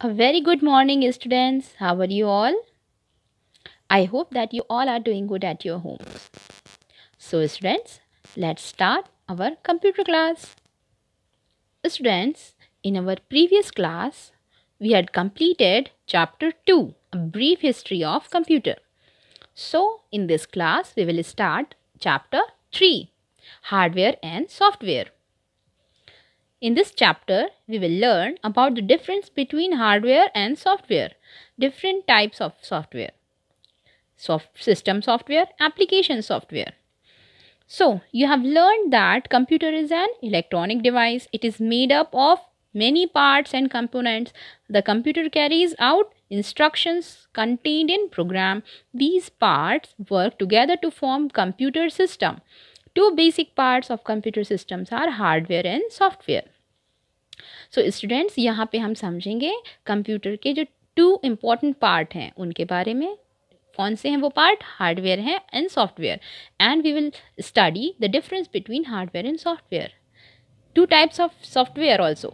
A very good morning, students. How are you all? I hope that you all are doing good at your homes. So, students, let's start our computer class. Students, in our previous class, we had completed chapter 2, A Brief History of Computer. So, in this class, we will start chapter 3, Hardware and Software. In this chapter, we will learn about the difference between hardware and software, different types of software, soft system software, application software. So, you have learned that computer is an electronic device. It is made up of many parts and components. The computer carries out instructions contained in program. These parts work together to form computer system. two basic parts of computer systems are hardware and software so so, students यहाँ पे हम समझेंगे computer के जो to important part हैं उनके बारे में कौन से हैं वो पार्ट हार्डवेयर हैं and software and we will study the difference between hardware and software two types of software also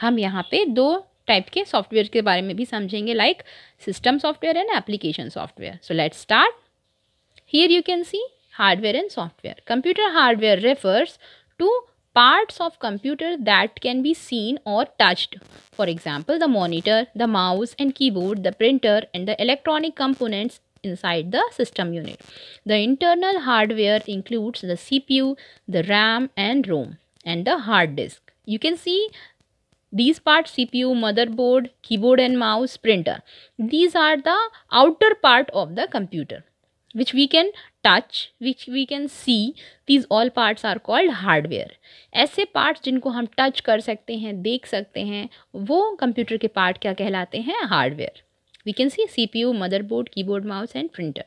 हम यहाँ पे दो टाइप के सॉफ्टवेयर के बारे में भी समझेंगे like system software and application software so let's start here you can see hardware and software. Computer hardware refers to parts of computer that can be seen or touched. For example, the monitor, the mouse and keyboard, the printer and the electronic components inside the system unit. The internal hardware includes the CPU, the RAM and ROM and the hard disk. You can see these parts CPU, motherboard, keyboard and mouse, printer. These are the outer part of the computer. which we can touch, which we can see, these all parts are called hardware. ऐसे parts जिनको हम touch कर सकते हैं देख सकते हैं वो computer के part क्या कहलाते हैं hardware. We can see CPU, motherboard, keyboard, mouse and printer.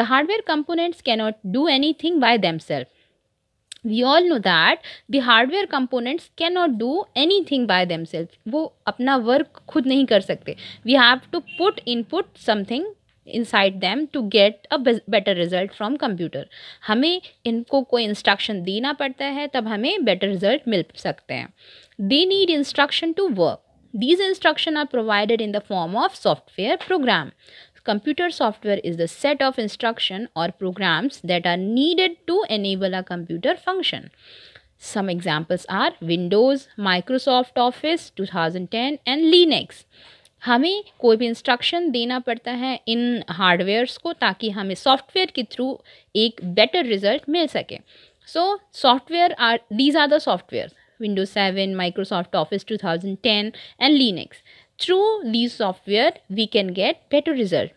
The hardware components cannot do anything by themselves. we all know that the hardware components cannot do anything by themselves by them self वो अपना work खुद नहीं कर सकते we have to put input something inside them to get a better result from computer हमें इनको कोई instruction देना पड़ता है तब हमें better result मिल सकते हैं they need instruction to work these instruction are provided in the form of software program computer software is the set of instruction or programs that are needed to enable a computer function some examples are windows microsoft office 2010 and linux हमें कोई भी instruction देना पड़ता है इन hardwares को ताकि हमें software के थ्रू एक बेटर रिजल्ट मिल सके so software are these are the software Windows seven Microsoft Office two thousand ten and Linux through these software we can get better result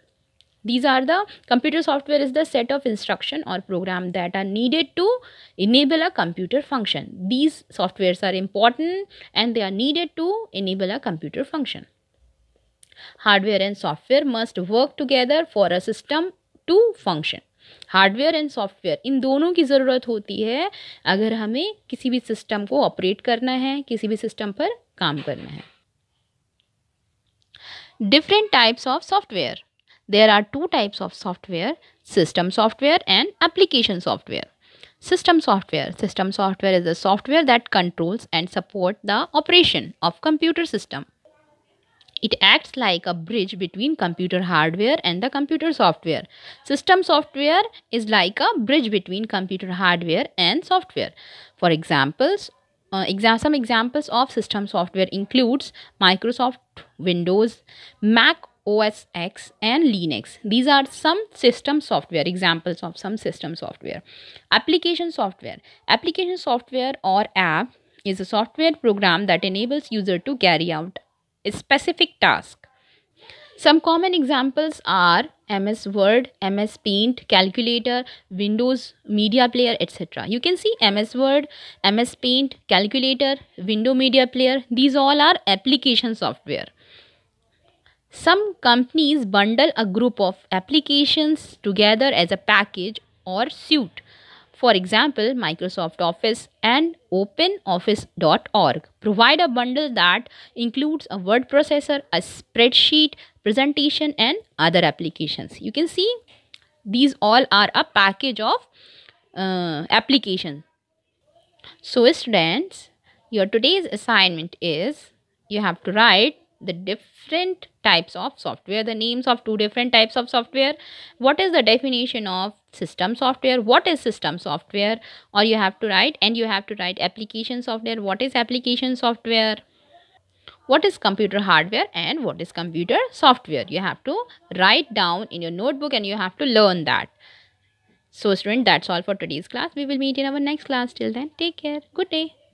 these are the computer software is the set of instruction और program that are needed to enable a computer function these software are important and they are needed to enable a computer function hardware and software must work together for a system to function hardware and software इन दोनों की ज़रूरत होती है अगर हमें किसी भी सिस्टम को ऑपरेट करना है किसी भी सिस्टम पर काम करना है different types of software there are two types of software system software and application software system software system software is a software that controls and support the operation of computer system It acts like a bridge between computer hardware and the computer software. System software is like a bridge between computer hardware and software. For examples, uh, exam some examples of system software includes Microsoft Windows, Mac OS X and Linux. These are some system software, examples of some system software. Application software. Application software or app is a software program that enables user to carry out specific task. Some common examples are MS Word, MS Paint, Calculator, Windows Media Player, etc. You can see MS Word, MS Paint, Calculator, Window Media Player. These all are application software. Some companies bundle a group of applications together as a package or suite. For example, Microsoft Office and OpenOffice.org provide a bundle that includes a word processor, a spreadsheet, presentation and other applications. You can see these all are a package of uh, application. So students, your today's assignment is you have to write the different types of software, the names of two different types of software, what is the definition of system software, what is system software, or you have to write and you have to write application software, what is application software, what is computer hardware and what is computer software. You have to write down in your notebook and you have to learn that. So student, that's all for today's class. We will meet in our next class. Till then, take care. Good day.